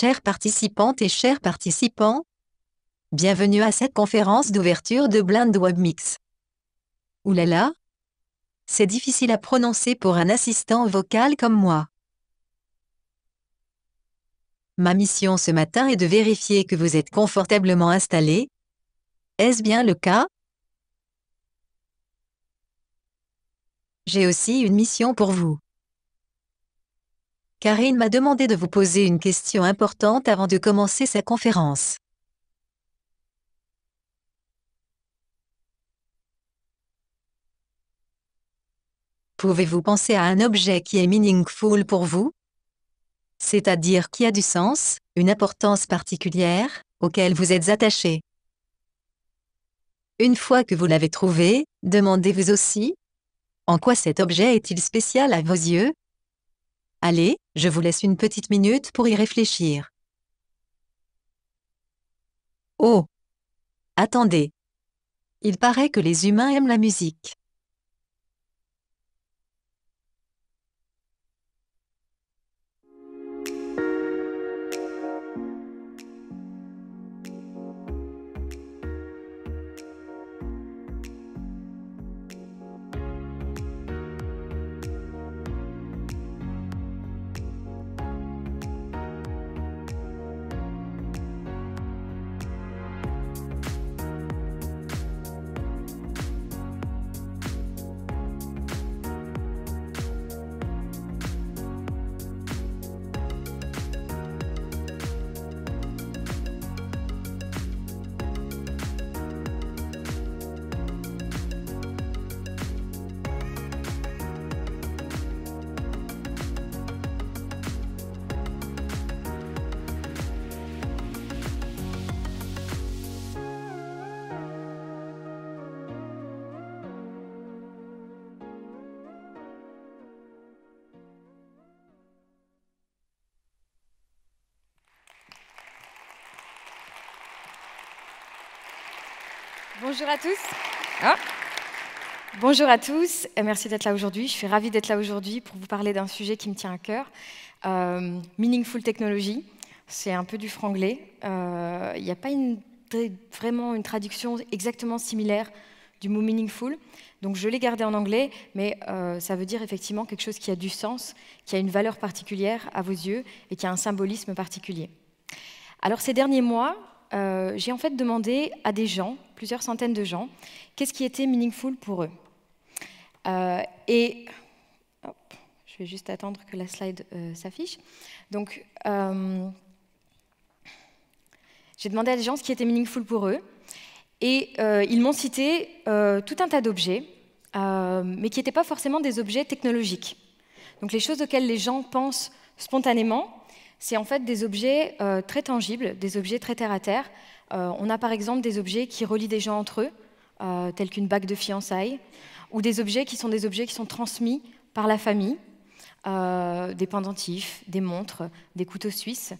Chères participantes et chers participants, bienvenue à cette conférence d'ouverture de Blind Web Mix. Oulala C'est difficile à prononcer pour un assistant vocal comme moi. Ma mission ce matin est de vérifier que vous êtes confortablement installé. Est-ce bien le cas J'ai aussi une mission pour vous. Karine m'a demandé de vous poser une question importante avant de commencer sa conférence. Pouvez-vous penser à un objet qui est meaningful pour vous C'est-à-dire qui a du sens, une importance particulière, auquel vous êtes attaché. Une fois que vous l'avez trouvé, demandez-vous aussi en quoi cet objet est-il spécial à vos yeux Allez, je vous laisse une petite minute pour y réfléchir. Oh Attendez. Il paraît que les humains aiment la musique. Bonjour à tous. Ah. Bonjour à tous, et merci d'être là aujourd'hui. Je suis ravie d'être là aujourd'hui pour vous parler d'un sujet qui me tient à cœur, euh, Meaningful Technology. C'est un peu du franglais. Euh, il n'y a pas vraiment une traduction exactement similaire du mot meaningful. Donc je l'ai gardé en anglais, mais euh, ça veut dire effectivement quelque chose qui a du sens, qui a une valeur particulière à vos yeux et qui a un symbolisme particulier. Alors ces derniers mois, euh, j'ai en fait demandé à des gens, plusieurs centaines de gens, qu'est-ce qui était meaningful pour eux. Euh, et je vais juste attendre que la slide euh, s'affiche. Donc, j'ai demandé à des gens ce qui était meaningful pour eux, et ils m'ont cité tout un tas d'objets, mais qui n'étaient pas forcément des objets technologiques. Donc, les choses auxquelles les gens pensent spontanément, c'est en fait des objets euh, très tangibles, des objets très terre-à-terre. Euh, on a par exemple des objets qui relient des gens entre eux, euh, tels qu'une bague de fiançailles, ou des objets qui sont des objets qui sont transmis par la famille, des pendentifs, des montres, des couteaux suisses.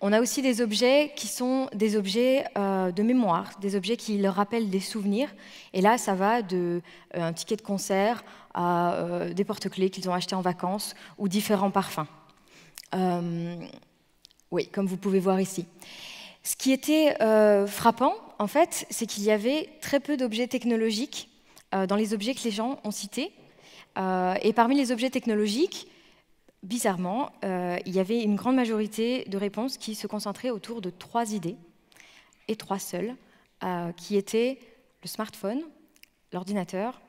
On a aussi des objets qui sont des objets de mémoire, des objets qui leur rappellent des souvenirs. Et là, ça va de un ticket de concert à des porte-clés qu'ils ont achetés en vacances ou différents parfums. Euh, oui, comme vous pouvez voir ici. Ce qui était euh, frappant, en fait, c'est qu'il y avait très peu d'objets technologiques euh, dans les objets que les gens ont cités. et parmi les objets technologiques, bizarrement, il y avait une grande majorité de réponses qui se concentraient autour de trois idées, et trois seules, qui étaient le smartphone, l'ordinateur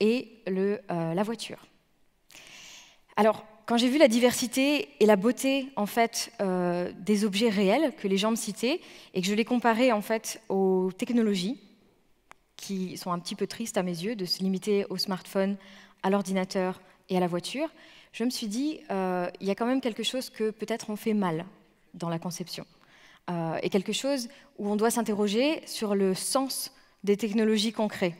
et le, la voiture. Alors, quand j'ai vu la diversité et la beauté en fait euh, des objets réels que les gens me citaient et que je les comparais en fait aux technologies qui sont un petit peu tristes à mes yeux de se limiter au smartphone, à l'ordinateur et à la voiture, je me suis dit euh, il y a quand même quelque chose que peut-être on fait mal dans la conception euh, et quelque chose où on doit s'interroger sur le sens des technologies concrètes.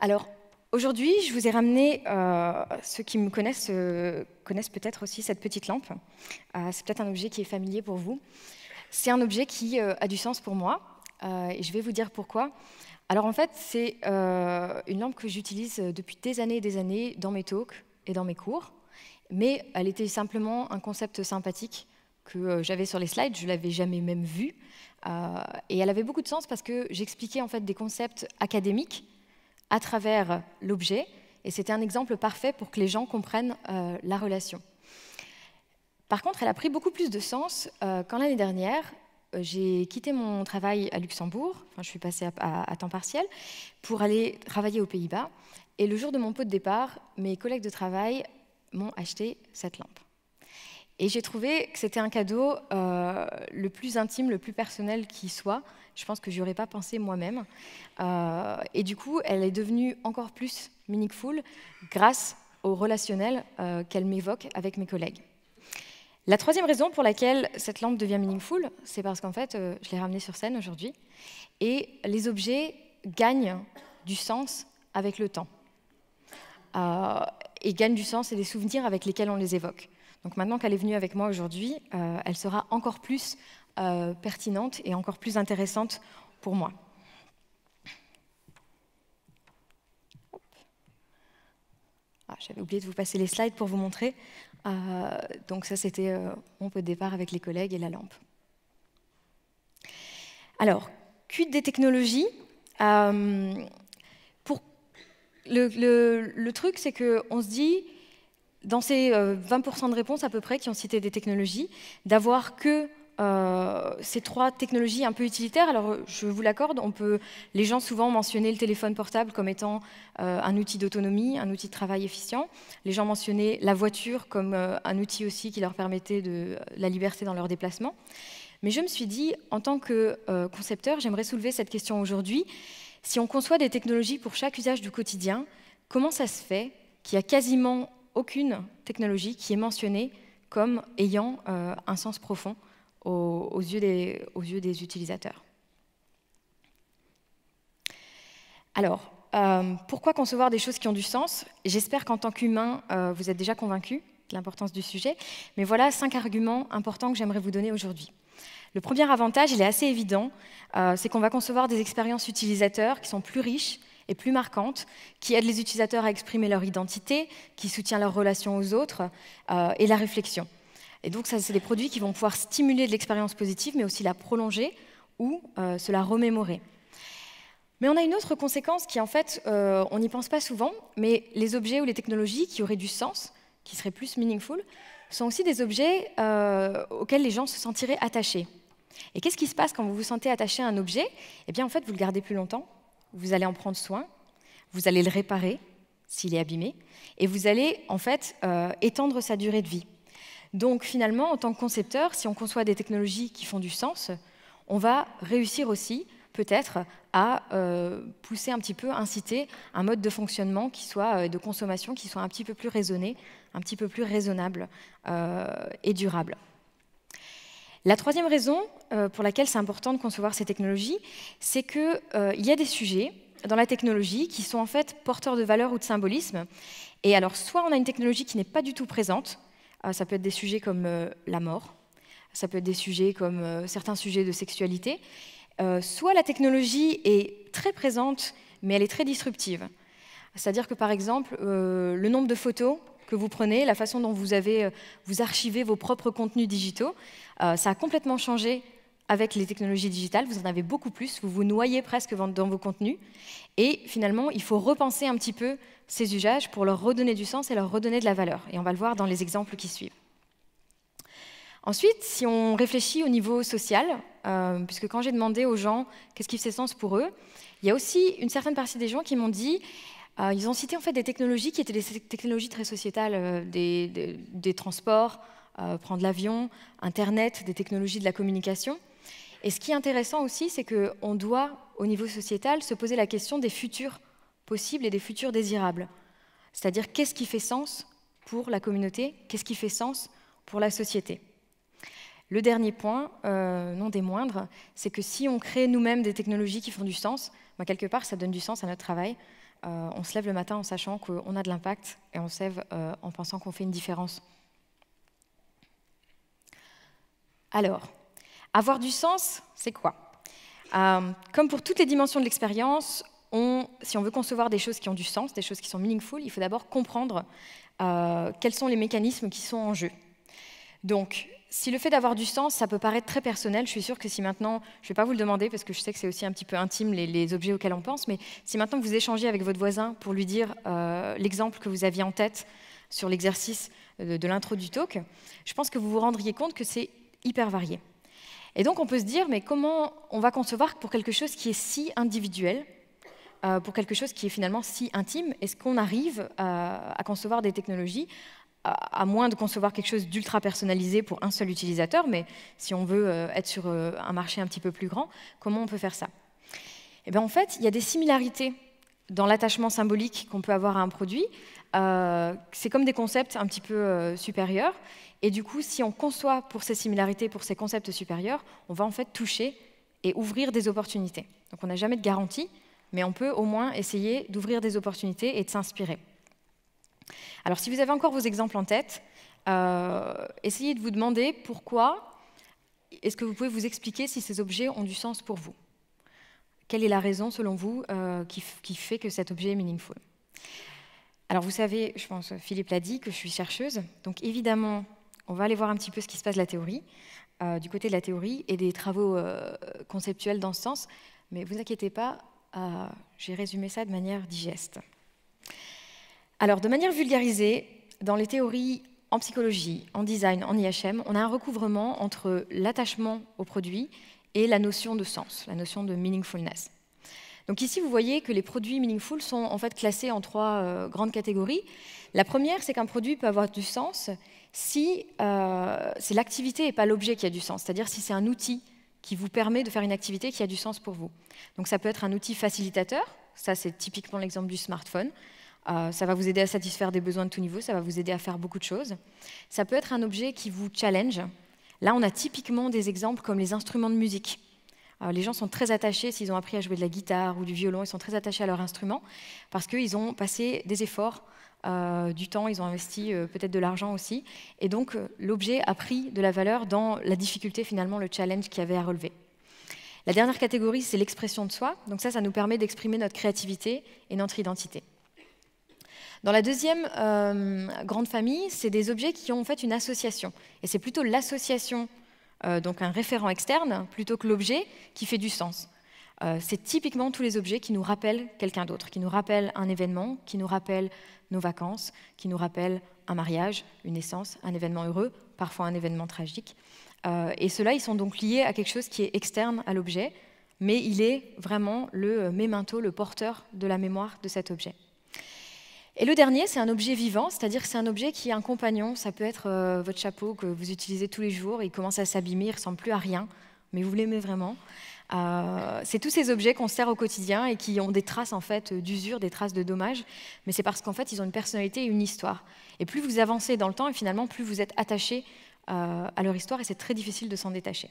Alors Aujourd'hui, je vous ai ramené, euh, ceux qui me connaissent euh, connaissent peut-être aussi cette petite lampe. Euh, c'est peut-être un objet qui est familier pour vous. C'est un objet qui a du sens pour moi, et je vais vous dire pourquoi. Alors en fait, c'est une lampe que j'utilise depuis des années et des années dans mes talks et dans mes cours, mais elle était simplement un concept sympathique que j'avais sur les slides, je l'avais jamais même vu, et elle avait beaucoup de sens parce que j'expliquais en fait des concepts académiques à travers l'objet, et c'était un exemple parfait pour que les gens comprennent euh, la relation. Par contre, elle a pris beaucoup plus de sens euh, quand l'année dernière, euh, j'ai quitté mon travail à Luxembourg, enfin, je suis passée à, à temps partiel, pour aller travailler aux Pays-Bas. Et le jour de mon pot de départ, mes collègues de travail m'ont acheté cette lampe. Et j'ai trouvé que c'était un cadeau le plus intime, le plus personnel qui soit, je pense que n'y aurais pas pensé moi-même. Euh, et du coup, elle est devenue encore plus meaningful grâce au relationnel euh, qu'elle m'évoque avec mes collègues. La troisième raison pour laquelle cette lampe devient meaningful, c'est parce qu'en fait, euh, je l'ai ramenée sur scène aujourd'hui, et les objets gagnent du sens avec le temps. et gagnent du sens et des souvenirs avec lesquels on les évoque. Donc maintenant qu'elle est venue avec moi aujourd'hui, elle sera encore plus euh, pertinente et encore plus intéressante pour moi. Ah, j'avais oublié de vous passer les slides pour vous montrer. Euh, donc ça, c'était euh, mon peu de départ avec les collègues et la lampe. Alors, quid des technologies. pour le, le truc, c'est qu'on se dit, dans ces 20% de réponses à peu près qui ont cité des technologies, d'avoir que euh, ces trois technologies un peu utilitaires, alors euh, je vous l'accorde, on les gens souvent mentionnaient le téléphone portable comme étant euh, un outil d'autonomie, un outil de travail efficient. Les gens mentionnaient la voiture comme un outil aussi qui leur permettait de la liberté dans leur déplacement. Mais je me suis dit, en tant que concepteur, j'aimerais soulever cette question aujourd'hui. Si on conçoit des technologies pour chaque usage du quotidien, comment ça se fait qu'il n'y a quasiment aucune technologie qui est mentionnée comme ayant un sens profond aux, yeux, des, utilisateurs. Alors, euh, pourquoi concevoir des choses qui ont du sens J'espère qu'en tant qu'humain, euh, vous êtes déjà convaincus de l'importance du sujet, mais voilà cinq arguments importants que j'aimerais vous donner aujourd'hui. Le premier avantage, il est assez évident, euh, c'est qu'on va concevoir des expériences utilisateurs qui sont plus riches et plus marquantes, qui aident les utilisateurs à exprimer leur identité, qui soutient leur relation aux autres et la réflexion. Et donc, ça, c'est des produits qui vont pouvoir stimuler de l'expérience positive, mais aussi la prolonger ou euh, se la remémorer. Mais on a une autre conséquence qui, en fait, euh, on n'y pense pas souvent, mais les objets ou les technologies qui auraient du sens, qui seraient plus meaningful, sont aussi des objets euh, auxquels les gens se sentiraient attachés. Et qu'est-ce qui se passe quand vous vous sentez attaché à un objet Eh bien, en fait, vous le gardez plus longtemps, vous allez en prendre soin, vous allez le réparer s'il est abîmé, et vous allez, en fait, étendre sa durée de vie. Donc finalement, en tant que concepteur, si on conçoit des technologies qui font du sens, on va réussir aussi peut-être à euh, pousser un petit peu, inciter un mode de fonctionnement qui soit euh, de consommation qui soit un petit peu plus raisonné, un petit peu plus raisonnable euh, et durable. La troisième raison pour laquelle c'est important de concevoir ces technologies, c'est qu'il y a des sujets dans la technologie qui sont en fait porteurs de valeur ou de symbolisme. Et alors, soit on a une technologie qui n'est pas du tout présente, ah, ça peut être des sujets comme euh, la mort, ça peut être des sujets comme euh, certains sujets de sexualité. Euh, soit la technologie est très présente, mais elle est très disruptive. C'est-à-dire que par exemple, le nombre de photos que vous prenez, la façon dont vous avez vous archivez vos propres contenus digitaux, ça a complètement changé avec les technologies digitales, vous en avez beaucoup plus, vous vous noyez presque dans vos contenus. Et finalement, il faut repenser un petit peu ces usages pour leur redonner du sens et leur redonner de la valeur. Et on va le voir dans les exemples qui suivent. Ensuite, si on réfléchit au niveau social, euh, puisque quand j'ai demandé aux gens qu'est-ce qui fait sens pour eux, il y a aussi une certaine partie des gens qui m'ont dit, euh, ils ont cité en fait des technologies qui étaient des technologies très sociétales, euh, des, des, transports, prendre l'avion, Internet, des technologies de la communication. Et ce qui est intéressant aussi, c'est qu'on doit, au niveau sociétal, se poser la question des futurs possibles et des futurs désirables. C'est-à-dire qu'est-ce qui fait sens pour la communauté, qu'est-ce qui fait sens pour la société. Le dernier point, euh, non des moindres, c'est que si on crée nous-mêmes des technologies qui font du sens, bah, quelque part ça donne du sens à notre travail. Euh, on se lève le matin en sachant qu'on a de l'impact et on se lève euh, en pensant qu'on fait une différence. Alors, avoir du sens, c'est quoi Comme pour toutes les dimensions de l'expérience, si on veut concevoir des choses qui ont du sens, des choses qui sont meaningful, il faut d'abord comprendre euh, quels sont les mécanismes qui sont en jeu. Donc, si le fait d'avoir du sens, ça peut paraître très personnel, je suis sûre que si maintenant, je ne vais pas vous le demander parce que je sais que c'est aussi un petit peu intime les, objets auxquels on pense, mais si maintenant vous échangez avec votre voisin pour lui dire euh, l'exemple que vous aviez en tête sur l'exercice de, de l'intro du talk, je pense que vous vous rendriez compte que c'est hyper varié. Et donc on peut se dire, mais comment on va concevoir pour quelque chose qui est si individuel euh, pour quelque chose qui est finalement si intime Est-ce qu'on arrive euh, à, concevoir des technologies à moins de concevoir quelque chose d'ultra personnalisé pour un seul utilisateur, mais si on veut euh, être sur un marché un petit peu plus grand, comment on peut faire ça eh bien, en fait, il y a des similarités dans l'attachement symbolique qu'on peut avoir à un produit. c'est comme des concepts un petit peu supérieurs. Et du coup, si on conçoit pour ces similarités, pour ces concepts supérieurs, on va en fait toucher et ouvrir des opportunités. Donc, on n'a jamais de garantie, mais on peut au moins essayer d'ouvrir des opportunités et de s'inspirer. Alors si vous avez encore vos exemples en tête, euh, essayez de vous demander pourquoi est-ce que vous pouvez vous expliquer si ces objets ont du sens pour vous Quelle est la raison, selon vous, euh, qui, fait que cet objet est meaningful Alors, vous savez, je pense, Philippe l'a dit, que je suis chercheuse. Donc, évidemment, on va aller voir un petit peu ce qui se passe de la théorie, euh, du côté de la théorie et des travaux conceptuels dans ce sens. Mais vous inquiétez pas, euh, j'ai résumé ça de manière digeste. Alors, de manière vulgarisée, dans les théories en psychologie, en design, en IHM, on a un recouvrement entre l'attachement au produit et la notion de sens, la notion de meaningfulness. Donc ici, vous voyez que les produits meaningful sont en fait classés en trois euh, grandes catégories. La première, c'est qu'un produit peut avoir du sens si c'est euh, l'activité et pas l'objet qui a du sens, c'est-à-dire si c'est un outil qui vous permet de faire une activité qui a du sens pour vous. Donc ça peut être un outil facilitateur, ça c'est typiquement l'exemple du smartphone. Euh, ça va vous aider à satisfaire des besoins de tout niveau, ça va vous aider à faire beaucoup de choses. Ça peut être un objet qui vous challenge. Là, on a typiquement des exemples comme les instruments de musique. Euh, les gens sont très attachés, s'ils ont appris à jouer de la guitare ou du violon, ils sont très attachés à leur instrument parce qu'ils ont passé des efforts euh, du temps, ils ont investi euh, peut-être de l'argent aussi. Et donc euh, l'objet a pris de la valeur dans la difficulté finalement, le challenge qu'il y avait à relever. La dernière catégorie, c'est l'expression de soi. Donc ça, ça nous permet d'exprimer notre créativité et notre identité. Dans la deuxième grande famille, c'est des objets qui ont en fait une association. Et c'est plutôt l'association, donc un référent externe, plutôt que l'objet, qui fait du sens. Euh, c'est typiquement tous les objets qui nous rappellent quelqu'un d'autre, qui nous rappellent un événement, qui nous rappellent nos vacances, qui nous rappellent un mariage, une naissance, un événement heureux, parfois un événement tragique. Euh, et ceux-là, ils sont donc liés à quelque chose qui est externe à l'objet, mais il est vraiment le euh, memento, le porteur de la mémoire de cet objet. Et le dernier, c'est un objet vivant, c'est-à-dire c'est un objet qui est un compagnon. Ça peut être votre chapeau que vous utilisez tous les jours, il commence à s'abîmer, il ne ressemble plus à rien, mais vous l'aimez vraiment. Euh, c'est tous ces objets qu'on sert au quotidien et qui ont des traces en fait d'usure, des traces de dommages, mais c'est parce qu'en fait ils ont une personnalité et une histoire. Et plus vous avancez dans le temps, et finalement plus vous êtes attaché euh, à leur histoire, et c'est très difficile de s'en détacher.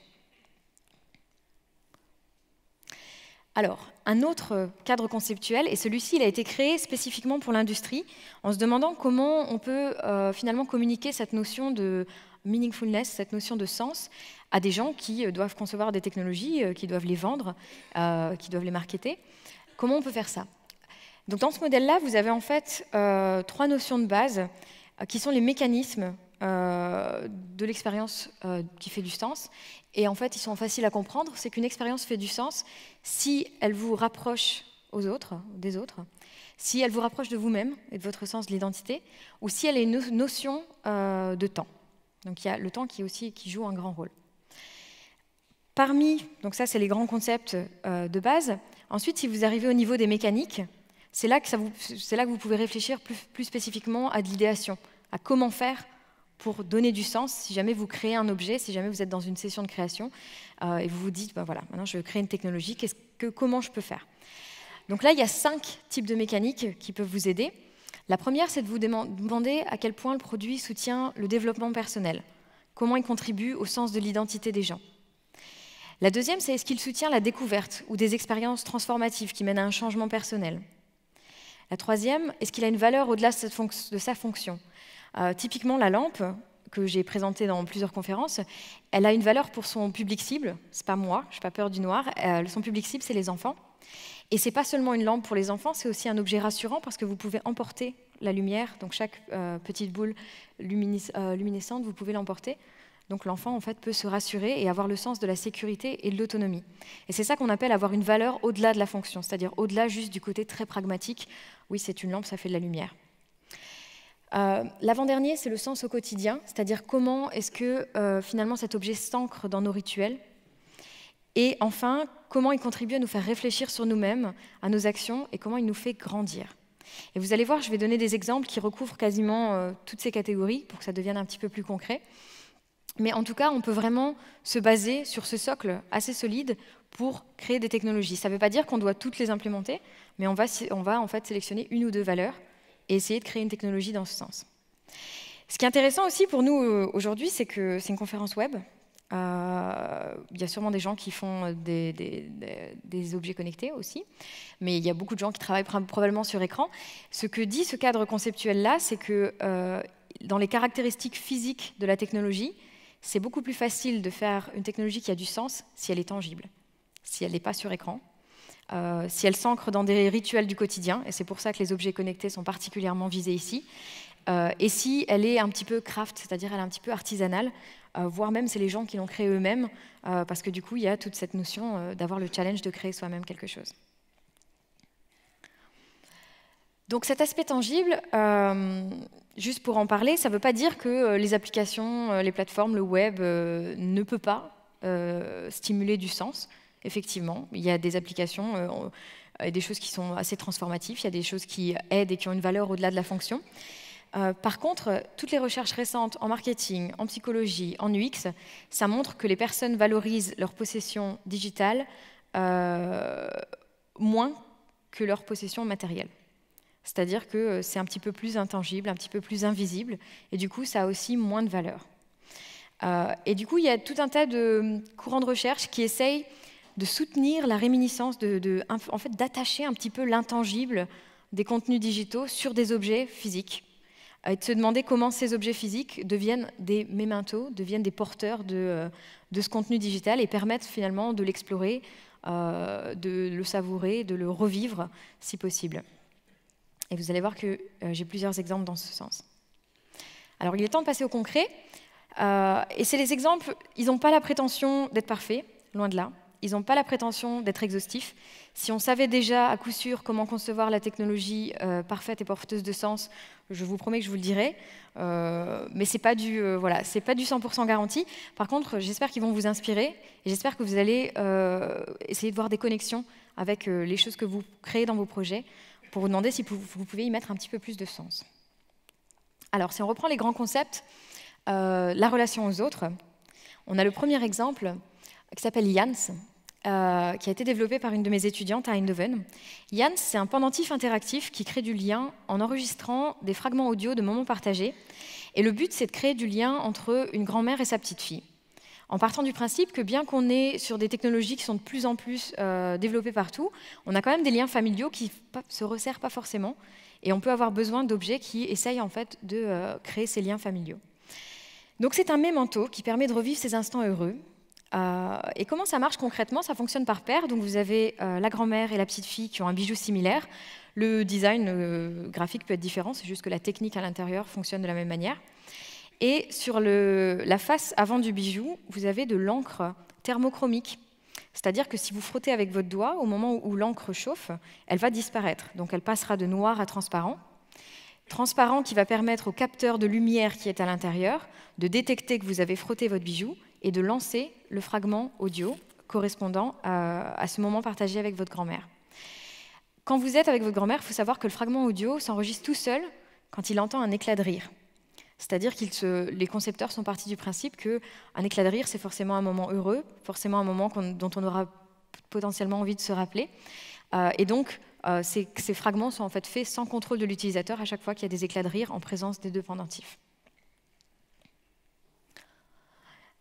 Alors, un autre cadre conceptuel, et celui-ci, il a été créé spécifiquement pour l'industrie, en se demandant comment on peut euh, finalement communiquer cette notion de meaningfulness, cette notion de sens, à des gens qui euh, doivent concevoir des technologies, euh, qui doivent les vendre, euh, qui doivent les marketer. Comment on peut faire ça Donc dans ce modèle-là, vous avez en fait trois notions de base qui sont les mécanismes de l'expérience qui fait du sens. Et en fait, ils sont faciles à comprendre. C'est qu'une expérience fait du sens si elle vous rapproche aux autres, des autres, si elle vous rapproche de vous-même et de votre sens de l'identité, ou si elle est une notion de temps. Donc il y a le temps qui, aussi, qui joue un grand rôle. Parmi, donc ça c'est les grands concepts euh, de base, ensuite si vous arrivez au niveau des mécaniques, c'est là, que ça vous, là que vous pouvez réfléchir plus, spécifiquement à de l'idéation, à comment faire pour donner du sens si jamais vous créez un objet, si jamais vous êtes dans une session de création euh, et vous vous dites, ben voilà, maintenant je veux créer une technologie, ce que, comment je peux faire Donc là, il y a cinq types de mécaniques qui peuvent vous aider. La première, c'est de vous demander à quel point le produit soutient le développement personnel, comment il contribue au sens de l'identité des gens. La deuxième, c'est est-ce qu'il soutient la découverte ou des expériences transformatives qui mènent à un changement personnel La troisième, est-ce qu'il a une valeur au-delà de sa fonction euh, Typiquement, la lampe, que j'ai présentée dans plusieurs conférences, elle a une valeur pour son public cible, c'est pas moi, je n'ai pas peur du noir, euh, son public cible, c'est les enfants. Et ce n'est pas seulement une lampe pour les enfants, c'est aussi un objet rassurant parce que vous pouvez emporter la lumière, donc chaque euh, petite boule euh, luminescente, vous pouvez l'emporter. Donc l'enfant, en fait, peut se rassurer et avoir le sens de la sécurité et de l'autonomie. Et c'est ça qu'on appelle avoir une valeur au-delà de la fonction, c'est-à-dire au-delà juste du côté très pragmatique. Oui, c'est une lampe, ça fait de la lumière. Euh, l'avant-dernier, c'est le sens au quotidien, c'est-à-dire comment est-ce que euh, finalement cet objet s'ancre dans nos rituels. Et enfin, comment il contribue à nous faire réfléchir sur nous-mêmes, à nos actions et comment il nous fait grandir. Et vous allez voir, je vais donner des exemples qui recouvrent quasiment euh, toutes ces catégories pour que ça devienne un petit peu plus concret. Mais en tout cas, on peut vraiment se baser sur ce socle assez solide pour créer des technologies. Ça ne veut pas dire qu'on doit toutes les implémenter, mais on va, on va en fait sélectionner une ou deux valeurs et essayer de créer une technologie dans ce sens. Ce qui est intéressant aussi pour nous euh, aujourd'hui, c'est que c'est une conférence web. Euh, il y a sûrement des gens qui font des, objets connectés aussi, mais il y a beaucoup de gens qui travaillent probablement sur écran. Ce que dit ce cadre conceptuel-là, c'est que euh, dans les caractéristiques physiques de la technologie, c'est beaucoup plus facile de faire une technologie qui a du sens si elle est tangible, si elle n'est pas sur écran, euh, si elle s'ancre dans des rituels du quotidien, et c'est pour ça que les objets connectés sont particulièrement visés ici, euh, et si elle est un petit peu craft, c'est-à-dire elle est un petit peu artisanale, euh, voire même c'est les gens qui l'ont créée eux-mêmes, parce que du coup il y a toute cette notion d'avoir le challenge de créer soi-même quelque chose. Donc cet aspect tangible, juste pour en parler, ça ne veut pas dire que euh, les applications, euh, les plateformes, le web euh, ne peut pas stimuler du sens. Effectivement, il y a des applications, et des choses qui sont assez transformatives, il y a des choses qui aident et qui ont une valeur au-delà de la fonction. par contre, toutes les recherches récentes en marketing, en psychologie, en UX, ça montre que les personnes valorisent leur possession digitale moins que leur possession matérielle. C'est-à-dire que euh, c'est un petit peu plus intangible, un petit peu plus invisible, et du coup, ça a aussi moins de valeur. Euh, et du coup, il y a tout un tas de hum, courants de recherche qui essayent de soutenir la réminiscence, en fait, d'attacher un petit peu l'intangible des contenus digitaux sur des objets physiques, euh, et de se demander comment ces objets physiques deviennent des mémentos, deviennent des porteurs de, ce contenu digital et permettent finalement de l'explorer, de le savourer, de le revivre si possible. Et vous allez voir que euh, j'ai plusieurs exemples dans ce sens. Alors il est temps de passer au concret. Euh, et c'est exemples, ils n'ont pas la prétention d'être parfaits, loin de là. Ils n'ont pas la prétention d'être exhaustifs. Si on savait déjà à coup sûr comment concevoir la technologie euh, parfaite et porteuse de sens, je vous promets que je vous le dirai. mais ce n'est pas, du, voilà, c'est pas du 100% garanti. Par contre, j'espère qu'ils vont vous inspirer et j'espère que vous allez essayer de voir des connexions avec les choses que vous créez dans vos projets pour vous demander si vous pouvez y mettre un petit peu plus de sens. Alors, si on reprend les grands concepts, euh, la relation aux autres, on a le premier exemple qui s'appelle Jans, euh, qui a été développé par une de mes étudiantes à Eindhoven. Jans, c'est un pendentif interactif qui crée du lien en enregistrant des fragments audio de moments partagés. Et le but, c'est de créer du lien entre une grand-mère et sa petite-fille en partant du principe que bien qu'on est sur des technologies qui sont de plus en plus euh, développées partout, on a quand même des liens familiaux qui se resserrent pas forcément, et on peut avoir besoin d'objets qui essayent en fait de euh, créer ces liens familiaux. Donc c'est un mémento qui permet de revivre ces instants heureux. Euh, et comment ça marche concrètement Ça fonctionne par paire. Donc vous avez la grand-mère et la petite-fille qui ont un bijou similaire. Le design graphique peut être différent, c'est juste que la technique à l'intérieur fonctionne de la même manière. Et sur la face avant du bijou, vous avez de l'encre thermochromique. C'est-à-dire que si vous frottez avec votre doigt, au moment où l'encre chauffe, elle va disparaître. Donc elle passera de noir à transparent. Transparent qui va permettre au capteur de lumière qui est à l'intérieur de détecter que vous avez frotté votre bijou et de lancer le fragment audio correspondant à, euh, à ce moment partagé avec votre grand-mère. Quand vous êtes avec votre grand-mère, il faut savoir que le fragment audio s'enregistre tout seul quand il entend un éclat de rire. C'est-à-dire que les concepteurs sont partis du principe qu'un éclat de rire, c'est forcément un moment heureux, forcément un moment dont on aura potentiellement envie de se rappeler. Euh, et donc, euh, ces, fragments sont en fait faits sans contrôle de l'utilisateur à chaque fois qu'il y a des éclats de rire en présence des deux pendentifs.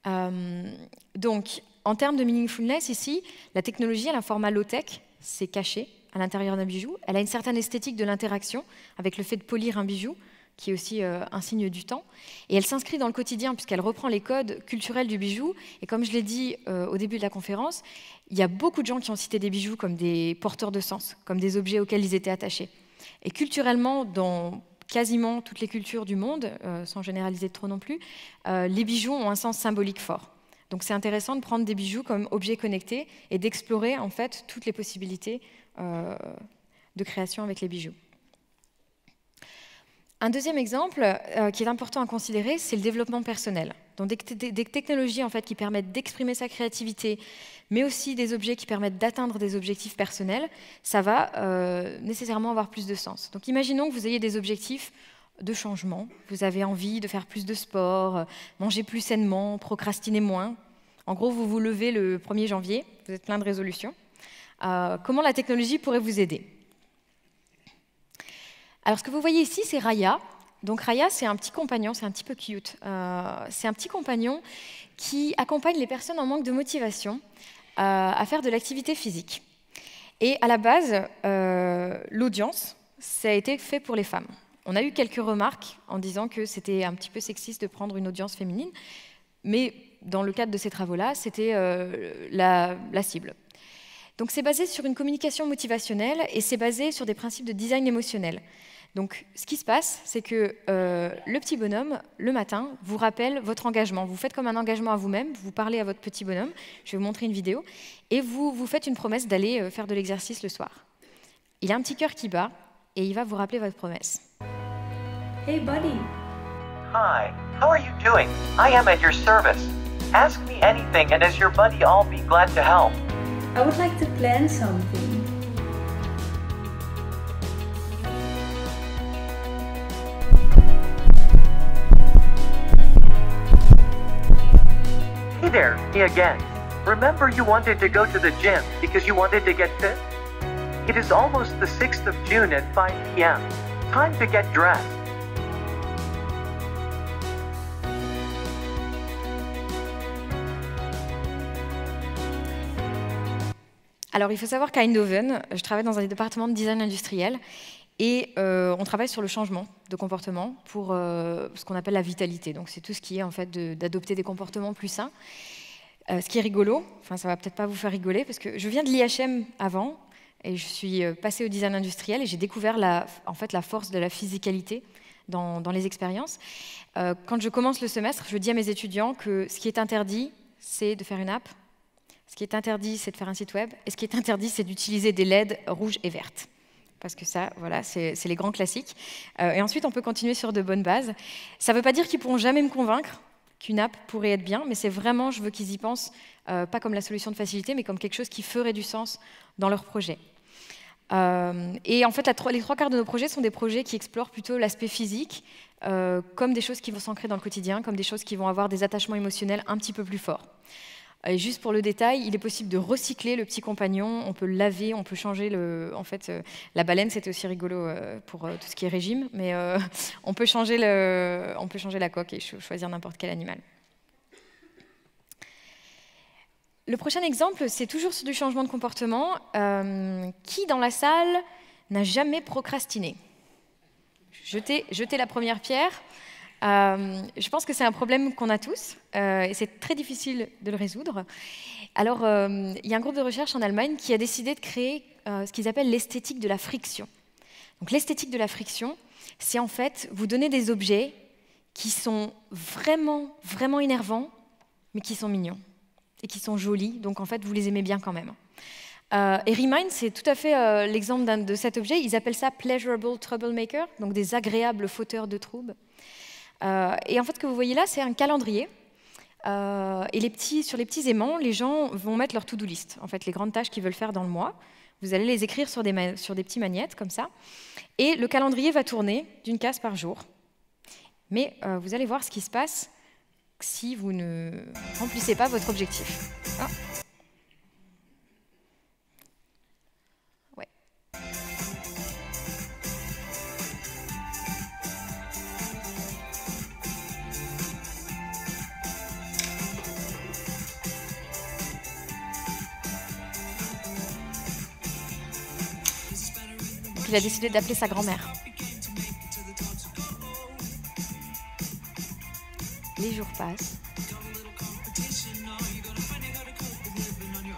Euh, donc, en termes de meaningfulness, ici, la technologie, a un format low-tech, c'est caché à l'intérieur d'un bijou. Elle a une certaine esthétique de l'interaction avec le fait de polir un bijou qui est aussi euh, un signe du temps. Et elle s'inscrit dans le quotidien puisqu'elle reprend les codes culturels du bijou. Et comme je l'ai dit euh, au début de la conférence, il y a beaucoup de gens qui ont cité des bijoux comme des porteurs de sens, comme des objets auxquels ils étaient attachés. Et culturellement, dans quasiment toutes les cultures du monde, euh, sans généraliser trop non plus, les bijoux ont un sens symbolique fort. Donc c'est intéressant de prendre des bijoux comme objets connectés et d'explorer en fait toutes les possibilités de création avec les bijoux. Un deuxième exemple euh, qui est important à considérer, c'est le développement personnel. Donc des, technologies en fait qui permettent d'exprimer sa créativité, mais aussi des objets qui permettent d'atteindre des objectifs personnels, ça va euh, nécessairement avoir plus de sens. Donc imaginons que vous ayez des objectifs de changement. Vous avez envie de faire plus de sport, euh, manger plus sainement, procrastiner moins. En gros, vous vous levez le 1er janvier, vous êtes plein de résolutions. comment la technologie pourrait vous aider alors ce que vous voyez ici, c'est Raya. Donc Raya, c'est un petit compagnon, c'est un petit peu cute. Euh, c'est un petit compagnon qui accompagne les personnes en manque de motivation euh, à faire de l'activité physique. Et à la base, euh, l'audience, ça a été fait pour les femmes. On a eu quelques remarques en disant que c'était un petit peu sexiste de prendre une audience féminine, mais dans le cadre de ces travaux-là, c'était la, la cible. Donc c'est basé sur une communication motivationnelle et c'est basé sur des principes de design émotionnel. Donc, ce qui se passe, c'est que euh, le petit bonhomme, le matin, vous rappelle votre engagement. Vous faites comme un engagement à vous-même, vous parlez à votre petit bonhomme, je vais vous montrer une vidéo, et vous vous faites une promesse d'aller euh, faire de l'exercice le soir. Il a un petit cœur qui bat, et il va vous rappeler votre promesse. Hey buddy! Hi, how are you doing? I am at your service. Ask me anything, and as your buddy, I'll be glad to help. I would like to plan something. there, me again. Remember you wanted to go to the gym because you wanted to get fit? It is almost the 6th of June at 5 p.m. Time to get dressed. Alors, il faut savoir qu'à Eindhoven, je travaille dans un département de design industriel Et euh, on travaille sur le changement de comportement pour euh, ce qu'on appelle la vitalité. Donc c'est tout ce qui est en fait d'adopter des comportements plus sains. Euh, ce qui est rigolo, enfin ça va peut-être pas vous faire rigoler parce que je viens de l'IHM avant et je suis passée au design industriel et j'ai découvert la, en fait la force de la physicalité dans, dans les expériences. quand je commence le semestre, je dis à mes étudiants que ce qui est interdit, c'est de faire une app. Ce qui est interdit, c'est de faire un site web. Et ce qui est interdit, c'est d'utiliser des LED rouges et vertes parce que ça, voilà, c'est les grands classiques. Euh, et ensuite, on peut continuer sur de bonnes bases. Ça ne veut pas dire qu'ils pourront jamais me convaincre qu'une app pourrait être bien, mais c'est vraiment, je veux qu'ils y pensent, euh, pas comme la solution de facilité, mais comme quelque chose qui ferait du sens dans leur projet. Euh, et en fait, les trois quarts de nos projets sont des projets qui explorent plutôt l'aspect physique, comme des choses qui vont s'ancrer dans le quotidien, comme des choses qui vont avoir des attachements émotionnels un petit peu plus forts juste pour le détail, il est possible de recycler le petit compagnon, on peut le laver, on peut changer le. En fait, euh, la baleine, c'était aussi rigolo euh, pour euh, tout ce qui est régime, mais on, peut changer la coque et choisir n'importe quel animal. Le prochain exemple, c'est toujours sur du changement de comportement. qui dans la salle n'a jamais procrastiné jetez la première pierre. Euh, je pense que c'est un problème qu'on a tous euh, et c'est très difficile de le résoudre. Alors, euh, il y a un groupe de recherche en Allemagne qui a décidé de créer ce qu'ils appellent l'esthétique de la friction. Donc, l'esthétique de la friction, c'est en fait vous donner des objets qui sont vraiment, vraiment énervants, mais qui sont mignons et qui sont jolis. Donc, en fait, vous les aimez bien quand même. et Remind, c'est tout à fait l'exemple de cet objet. Ils appellent ça pleasurable troublemaker, donc des agréables fauteurs de troubles. Euh, et en fait, ce que vous voyez là, c'est un calendrier. Euh, et les petits, sur les petits aimants, les gens vont mettre leur to-do list, en fait, les grandes tâches qu'ils veulent faire dans le mois. Vous allez les écrire sur des, sur des petits comme ça. Et le calendrier va tourner d'une case par jour. Mais euh, vous allez voir ce qui se passe si vous ne remplissez pas votre objectif. Ah. il a décidé d'appeler sa grand-mère. Les jours passent.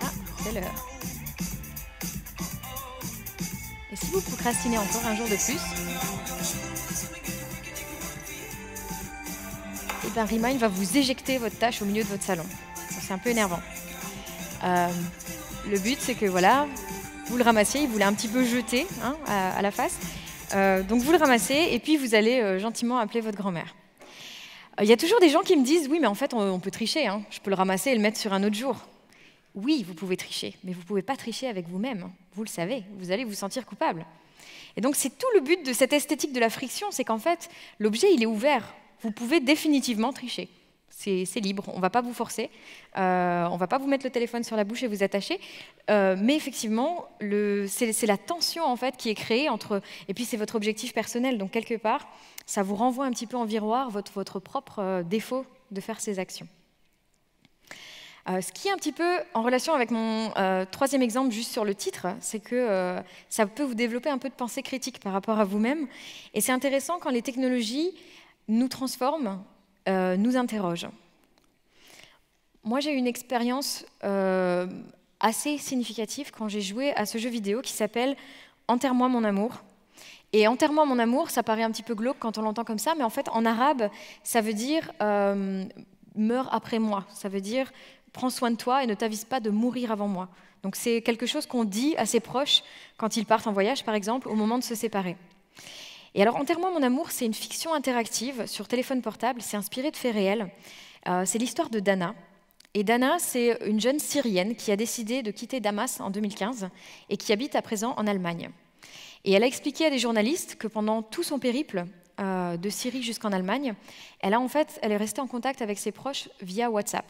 Ah, c'est l'heure. Et si vous procrastinez encore un jour de plus, et eh bien Remind va vous éjecter votre tâche au milieu de votre salon. C'est un peu énervant. Euh, le but, c'est que voilà, vous le ramassiez, il vous l'a un petit peu jeté hein, à, la face. Euh, donc vous le ramassez et puis vous allez euh, gentiment appeler votre grand-mère. Euh, il y a toujours des gens qui me disent oui mais en fait on, peut tricher, hein. je peux le ramasser et le mettre sur un autre jour. Oui, vous pouvez tricher, mais vous ne pouvez pas tricher avec vous-même, hein. vous le savez, vous allez vous sentir coupable. Et donc c'est tout le but de cette esthétique de la friction, c'est qu'en fait l'objet il est ouvert, vous pouvez définitivement tricher c'est libre, on ne va pas vous forcer, euh, on ne va pas vous mettre le téléphone sur la bouche et vous attacher. Euh, mais effectivement, c'est la tension en fait qui est créée entre. Et puis c'est votre objectif personnel, donc quelque part, ça vous renvoie un petit peu en viroir votre, propre euh, défaut de faire ces actions. ce qui est un petit peu en relation avec mon troisième exemple juste sur le titre, c'est que ça peut vous développer un peu de pensée critique par rapport à vous-même. Et c'est intéressant quand les technologies nous transforment euh, nous interroge. Moi, j'ai eu une expérience euh, assez significative quand j'ai joué à ce jeu vidéo qui s'appelle Enterre-moi mon amour. Et Enterre-moi mon amour, ça paraît un petit peu glauque quand on l'entend comme ça, mais en fait, en arabe, ça veut dire euh, meurs après moi. Ça veut dire prends soin de toi et ne t'avise pas de mourir avant moi. Donc, c'est quelque chose qu'on dit à ses proches quand ils partent en voyage, par exemple, au moment de se séparer. Et alors, Enterre-moi mon amour, c'est une fiction interactive sur téléphone portable, c'est inspiré de faits réels. Euh, c'est l'histoire de Dana. Et Dana, c'est une jeune Syrienne qui a décidé de quitter Damas en 2015 et qui habite à présent en Allemagne. Et elle a expliqué à des journalistes que pendant tout son périple, euh, de Syrie jusqu'en Allemagne, elle a en fait, elle est restée en contact avec ses proches via WhatsApp.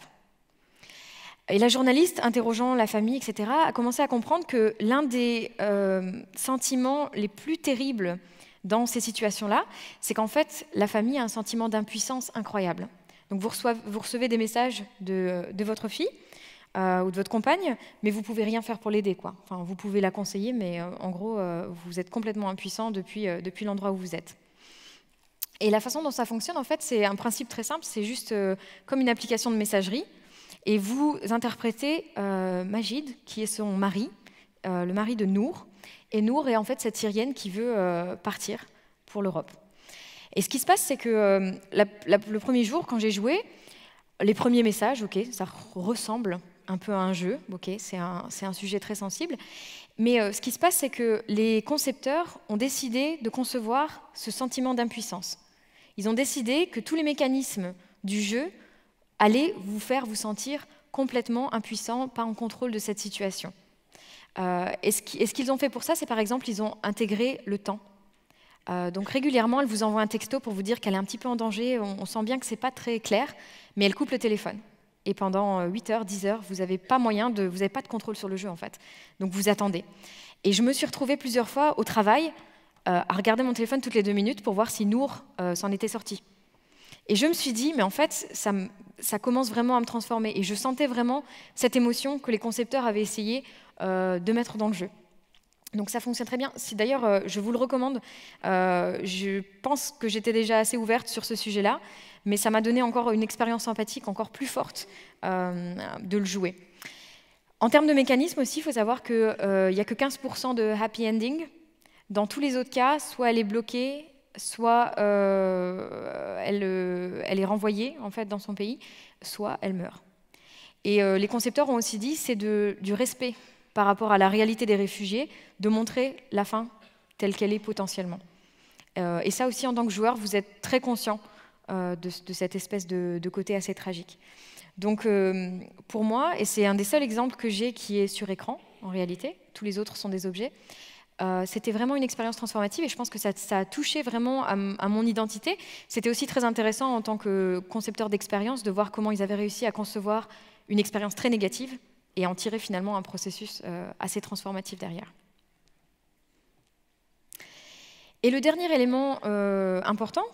Et la journaliste, interrogeant la famille, etc., a commencé à comprendre que l'un des euh, sentiments les plus terribles dans ces situations-là, c'est qu'en fait, la famille a un sentiment d'impuissance incroyable. Donc vous, recevez, des messages de, votre fille euh, ou de votre compagne, mais vous pouvez rien faire pour l'aider. Enfin, vous pouvez la conseiller, mais euh, en gros, euh, vous êtes complètement impuissant depuis, l'endroit où vous êtes. Et la façon dont ça fonctionne, en fait, c'est un principe très simple, c'est juste comme une application de messagerie. Et vous interprétez Magid, qui est son mari, le mari de Nour, et Nour est en fait cette Syrienne qui veut euh, partir pour l'Europe. Et ce qui se passe, c'est que euh, le premier jour, quand j'ai joué, les premiers messages, ok, ça ressemble un peu à un jeu, c'est un, sujet très sensible. Mais euh, ce qui se passe, c'est que les concepteurs ont décidé de concevoir ce sentiment d'impuissance. Ils ont décidé que tous les mécanismes du jeu allaient vous faire vous sentir complètement impuissant, pas en contrôle de cette situation et euh, ce qu'ils ont fait pour ça, c'est par exemple, ils ont intégré le temps. Euh, donc régulièrement, elle vous envoie un texto pour vous dire qu'elle est un petit peu en danger, on, sent bien que ce n'est pas très clair, mais elle coupe le téléphone et pendant 8 euh, heures, 10 heures, vous n'avez pas moyen de, vous avez pas de contrôle sur le jeu en fait. Donc vous attendez. Et je me suis retrouvée plusieurs fois au travail à regarder mon téléphone toutes les deux minutes pour voir si Nour s'en était sorti. Et je me suis dit, mais en fait, ça, me ça commence vraiment à me transformer. Et je sentais vraiment cette émotion que les concepteurs avaient essayé euh, de mettre dans le jeu. Donc ça fonctionne très bien. Si d'ailleurs, euh, je vous le recommande, euh, je pense que j'étais déjà assez ouverte sur ce sujet-là, mais ça m'a donné encore une expérience empathique encore plus forte de le jouer. En termes de mécanisme aussi, il faut savoir qu'il n'y a que 15% de happy ending. Dans tous les autres cas, soit elle est bloquée, soit euh, euh, elle, est renvoyée en fait dans son pays, soit elle meurt. Et euh, les concepteurs ont aussi dit c'est du respect par rapport à la réalité des réfugiés de montrer la fin telle qu'elle est potentiellement. et ça aussi en tant que joueur vous êtes très conscient de, cette espèce de, côté assez tragique. Donc pour moi et c'est un des seuls exemples que j'ai qui est sur écran en réalité, tous les autres sont des objets. Euh, c'était vraiment une expérience transformative et je pense que ça, a touché vraiment à, mon identité. C'était aussi très intéressant en tant que concepteur d'expérience de voir comment ils avaient réussi à concevoir une expérience très négative et en tirer finalement un processus euh, assez transformatif derrière. Et le dernier élément euh, important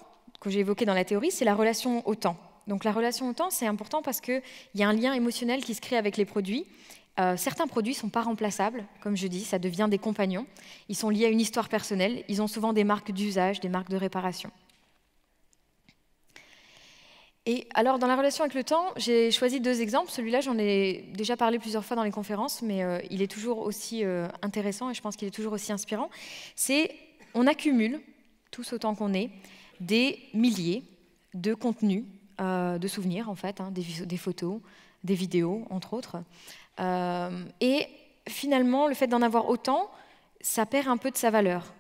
que j'ai évoqué dans la théorie, c'est la relation au temps. Donc la relation au temps, c'est important parce qu'il y a un lien émotionnel qui se crée avec les produits euh, certains produits ne sont pas remplaçables, comme je dis, ça devient des compagnons. Ils sont liés à une histoire personnelle, ils ont souvent des marques d'usage, des marques de réparation. Et alors, dans la relation avec le temps, j'ai choisi deux exemples. Celui-là, j'en ai déjà parlé plusieurs fois dans les conférences, mais euh, il est toujours aussi euh, intéressant et je pense qu'il est toujours aussi inspirant. C'est on accumule, tous autant qu'on est, des milliers de contenus euh, de souvenirs, en fait, hein, des, photos, des vidéos, entre autres. Euh, et finalement, le fait d'en avoir autant, ça perd un peu de sa valeur.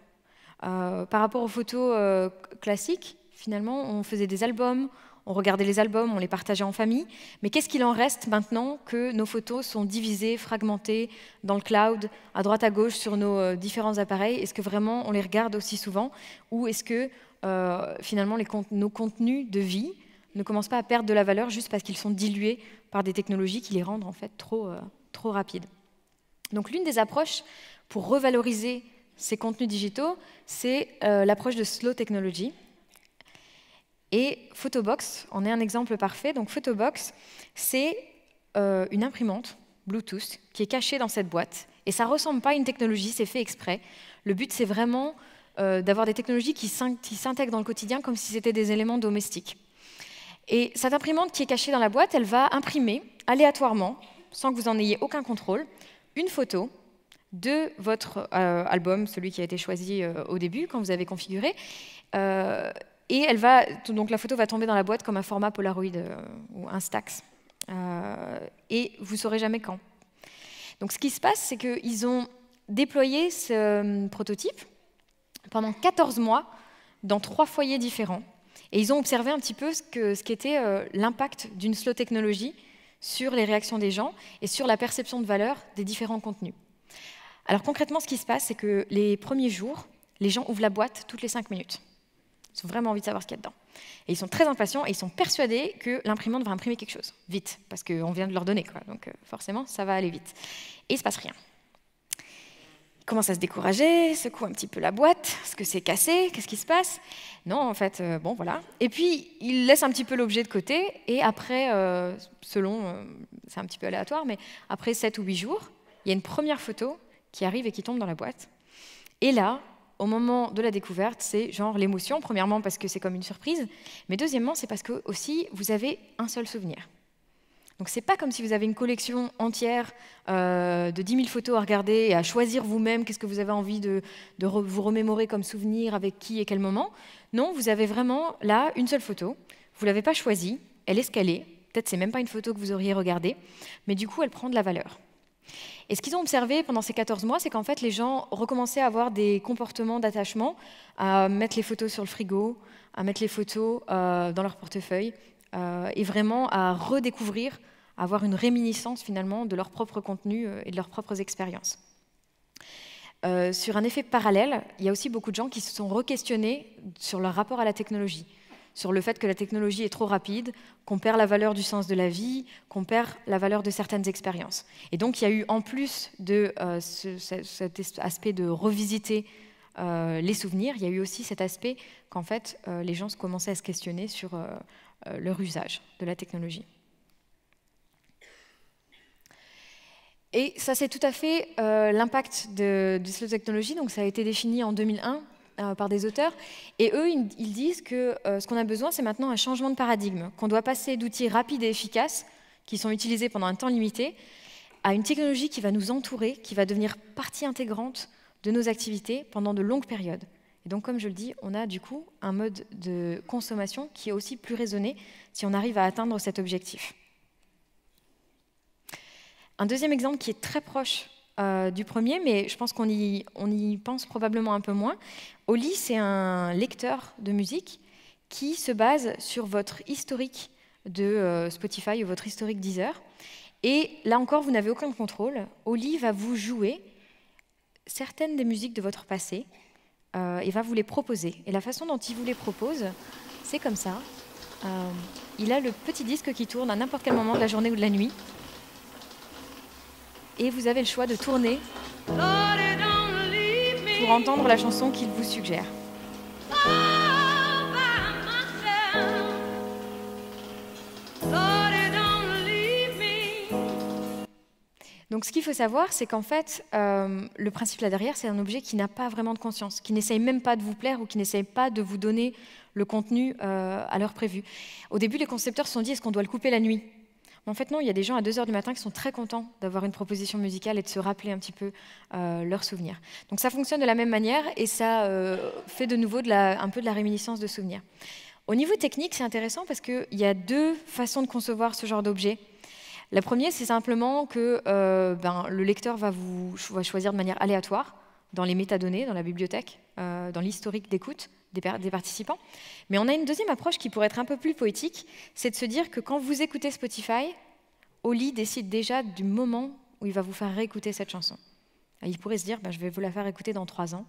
Euh, par rapport aux photos classiques, finalement, on faisait des albums, on regardait les albums, on les partageait en famille. Mais qu'est-ce qu'il en reste maintenant que nos photos sont divisées, fragmentées dans le cloud, à droite à gauche sur nos différents appareils Est-ce que vraiment on les regarde aussi souvent Ou est-ce que finalement nos contenus de vie ne commencent pas à perdre de la valeur juste parce qu'ils sont dilués par des technologies qui les rendent en fait trop, euh, trop rapides. Donc l'une des approches pour revaloriser ces contenus digitaux, c'est euh, l'approche de slow technology. Et Photobox en est un exemple parfait. Donc Photobox, c'est euh, une imprimante Bluetooth qui est cachée dans cette boîte. Et ça ne ressemble pas à une technologie, c'est fait exprès. Le but, c'est vraiment d'avoir des technologies qui s'intègrent dans le quotidien comme si c'était des éléments domestiques. Et cette imprimante qui est cachée dans la boîte, elle va imprimer aléatoirement, sans que vous en ayez aucun contrôle, une photo de votre euh, album, celui qui a été choisi euh, au début, quand vous avez configuré. Euh, et elle va, donc la photo va tomber dans la boîte comme un format Polaroid ou un Stax. et vous saurez jamais quand. Donc ce qui se passe, c'est qu'ils ont déployé ce hum, prototype pendant 14 mois dans trois foyers différents et ils ont observé un petit peu ce qu'était ce euh, l'impact d'une slow technologie sur les réactions des gens et sur la perception de valeur des différents contenus. Alors concrètement, ce qui se passe, c'est que les premiers jours, les gens ouvrent la boîte toutes les cinq minutes. Ils ont vraiment envie de savoir ce qu'il y a dedans. Et ils sont très impatients et ils sont persuadés que l'imprimante va imprimer quelque chose, vite, parce qu'on vient de leur donner, quoi. donc euh, forcément, ça va aller vite. Et il ne se passe rien commence à se décourager, secoue un petit peu la boîte, est-ce que c'est cassé, qu'est-ce qui se passe Non, en fait, euh, bon, voilà. Et puis, il laisse un petit peu l'objet de côté, et après, euh, selon, euh, c'est un petit peu aléatoire, mais après 7 ou 8 jours, il y a une première photo qui arrive et qui tombe dans la boîte. Et là, au moment de la découverte, c'est genre l'émotion, premièrement parce que c'est comme une surprise, mais deuxièmement, c'est parce que aussi, vous avez un seul souvenir. Donc c'est pas comme si vous avez une collection entière euh, de 10 000 photos à regarder et à choisir vous-même qu'est-ce que vous avez envie de, vous remémorer comme souvenir, avec qui et quel moment. Non, vous avez vraiment là une seule photo. Vous l'avez pas choisie, elle est scalée. Peut-être c'est même pas une photo que vous auriez regardée, mais du coup elle prend de la valeur. Et ce qu'ils ont observé pendant ces 14 mois, c'est qu'en fait, les gens recommençaient à avoir des comportements d'attachement, à mettre les photos sur le frigo, à mettre les photos euh, dans leur portefeuille, euh, et vraiment à redécouvrir, à avoir une réminiscence finalement de leur propre contenu euh, et de leurs propres expériences. Euh, sur un effet parallèle, il y a aussi beaucoup de gens qui se sont re-questionnés sur leur rapport à la technologie, sur le fait que la technologie est trop rapide, qu'on perd la valeur du sens de la vie, qu'on perd la valeur de certaines expériences. Et donc il y a eu, en plus de cet aspect de revisiter euh, les souvenirs, il y a eu aussi cet aspect qu'en fait, euh, les gens commençaient à se questionner sur euh, leur usage de la technologie. Et ça, c'est tout à fait l'impact de, cette technologie. Donc, ça a été défini en 2001 par des auteurs. Et eux, ils, disent que ce qu'on a besoin, c'est maintenant un changement de paradigme, qu'on doit passer d'outils rapides et efficaces, qui sont utilisés pendant un temps limité, à une technologie qui va nous entourer, qui va devenir partie intégrante de nos activités pendant de longues périodes. Et donc, comme je le dis, on a du coup un mode de consommation qui est aussi plus raisonné si on arrive à atteindre cet objectif. Un deuxième exemple qui est très proche euh, du premier, mais je pense qu'on y, pense probablement un peu moins. Oli, c'est un lecteur de musique qui se base sur votre historique de euh, Spotify ou votre historique Deezer. Et là encore, vous n'avez aucun contrôle. Oli va vous jouer certaines des musiques de votre passé et euh, va vous les proposer. Et la façon dont il vous les propose, c'est comme ça. Euh, il a le petit disque qui tourne à n'importe quel moment de la journée ou de la nuit. Et vous avez le choix de tourner pour entendre la chanson qu'il vous suggère. Donc ce qu'il faut savoir, c'est qu'en fait, euh, le principe là derrière, c'est un objet qui n'a pas vraiment de conscience, qui n'essaye même pas de vous plaire ou qui n'essaye pas de vous donner le contenu euh, à l'heure prévue. Au début, les concepteurs se sont dit, est-ce qu'on doit le couper la nuit en fait, non, il y a des gens à 2h du matin qui sont très contents d'avoir une proposition musicale et de se rappeler un petit peu euh, leurs souvenirs. Donc ça fonctionne de la même manière et ça fait de nouveau un peu de la réminiscence de souvenirs. Au niveau technique, c'est intéressant parce qu'il y a deux façons de concevoir ce genre d'objet. La première, c'est simplement que euh, ben, le lecteur va vous choisir de manière aléatoire dans les métadonnées, dans la bibliothèque, euh, dans l'historique d'écoute des, participants. Mais on a une deuxième approche qui pourrait être un peu plus poétique, c'est de se dire que quand vous écoutez Spotify, Oli décide déjà du moment où il va vous faire réécouter cette chanson. il pourrait se dire, ben, je vais vous la faire écouter dans trois ans.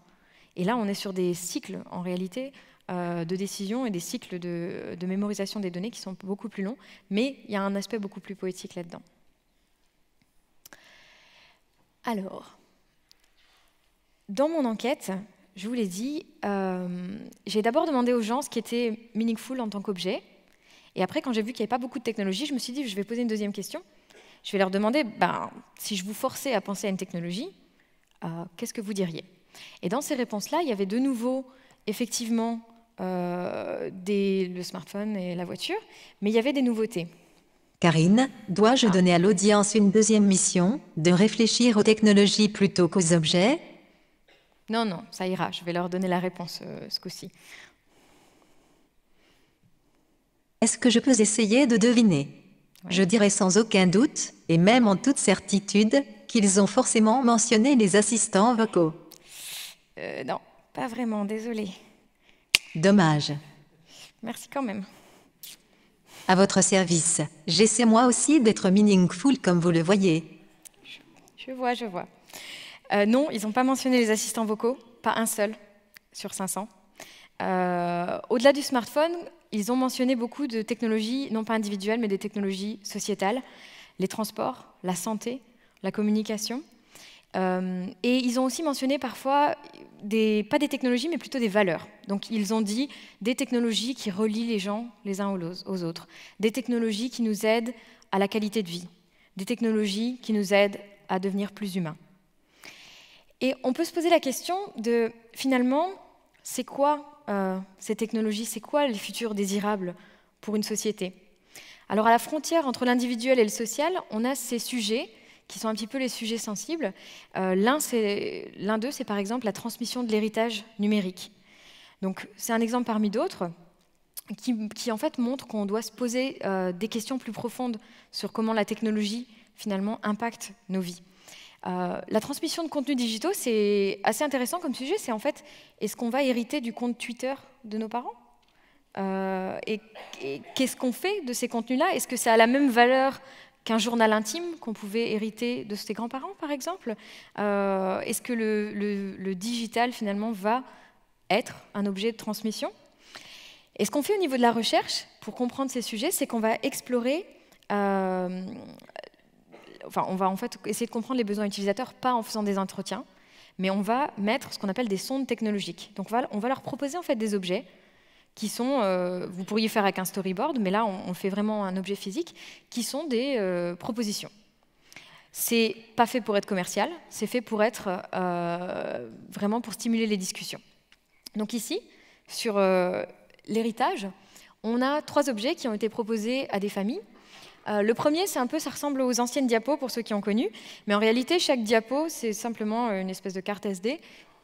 Et là, on est sur des cycles, en réalité, euh, de décision et des cycles de, mémorisation des données qui sont beaucoup plus longs, mais il y a un aspect beaucoup plus poétique là-dedans. Alors, dans mon enquête, je vous l'ai dit, euh, j'ai d'abord demandé aux gens ce qui était meaningful en tant qu'objet. Et après, quand j'ai vu qu'il n'y avait pas beaucoup de technologie, je me suis dit, je vais poser une deuxième question. Je vais leur demander, ben, si je vous forçais à penser à une technologie, euh, qu'est-ce que vous diriez Et dans ces réponses-là, il y avait de nouveau, effectivement, euh, le smartphone et la voiture, mais il y avait des nouveautés. Karine, dois-je ah. donner à l'audience une deuxième mission, de réfléchir aux technologies plutôt qu'aux objets Non, non, ça ira, je vais leur donner la réponse euh, ce coup-ci. Est-ce que je peux essayer de deviner Je dirais sans aucun doute, et même en toute certitude, qu'ils ont forcément mentionné les assistants vocaux. Euh, non, pas vraiment, désolée. Dommage. Merci quand même. À votre service. J'essaie moi aussi d'être meaningful comme vous le voyez. Je, vois, je vois. Euh, non, ils n'ont pas mentionné les assistants vocaux, pas un seul sur 500. Euh, au-delà du smartphone, ils ont mentionné beaucoup de technologies, non pas individuelles, mais des technologies sociétales, les transports, la santé, la communication. Euh, et ils ont aussi mentionné parfois, pas des technologies, mais plutôt des valeurs. Donc ils ont dit des technologies qui relient les gens les uns aux autres, des technologies qui nous aident à la qualité de vie, des technologies qui nous aident à devenir plus humains. Et on peut se poser la question de, finalement, c'est quoi euh, ces technologies, c'est quoi les futurs désirables pour une société Alors à la frontière entre l'individuel et le social, on a ces sujets qui sont un petit peu les sujets sensibles. Euh, l'un d'eux, c'est par exemple la transmission de l'héritage numérique. Donc c'est un exemple parmi d'autres qui, en fait montre qu'on doit se poser euh, des questions plus profondes sur comment la technologie finalement impacte nos vies. Euh, la transmission de contenus digitaux, c'est assez intéressant comme sujet. C'est en fait, est-ce qu'on va hériter du compte Twitter de nos parents et qu'est-ce qu'on fait de ces contenus-là Est-ce que ça a la même valeur qu'un journal intime qu'on pouvait hériter de ses grands-parents, par exemple euh, Est-ce que le, digital, finalement, va être un objet de transmission Et ce qu'on fait au niveau de la recherche, pour comprendre ces sujets, c'est qu'on va explorer... Euh, enfin, on va en fait essayer de comprendre les besoins utilisateurs, pas en faisant des entretiens, mais on va mettre ce qu'on appelle des sondes technologiques. Donc on on va leur proposer en fait des objets qui sont, euh, vous pourriez faire avec un storyboard, mais là on, fait vraiment un objet physique, qui sont des euh, propositions. C'est pas fait pour être commercial, c'est fait pour être euh, vraiment pour stimuler les discussions. Donc ici, sur l'héritage, on a trois objets qui ont été proposés à des familles. le premier, c'est un peu, ça ressemble aux anciennes diapos pour ceux qui ont connu, mais en réalité, chaque diapo, c'est simplement une espèce de carte SD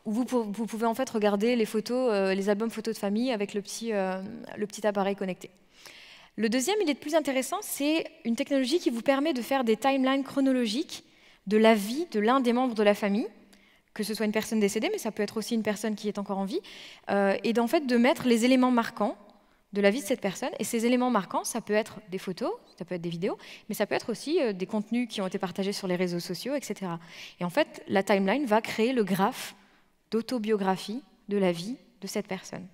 où vous, pouvez en fait regarder les photos, euh, les albums photos de famille avec le petit, euh, le petit appareil connecté. Le deuxième, il est plus intéressant, c'est une technologie qui vous permet de faire des timelines chronologiques de la vie de l'un des membres de la famille, que ce soit une personne décédée, mais ça peut être aussi une personne qui est encore en vie, euh, et d'en fait de mettre les éléments marquants de la vie de cette personne. Et ces éléments marquants, ça peut être des photos, ça peut être des vidéos, mais ça peut être aussi des contenus qui ont été partagés sur les réseaux sociaux, etc. Et en fait, la timeline va créer le graphe d'autobiographie de la vie de cette personne.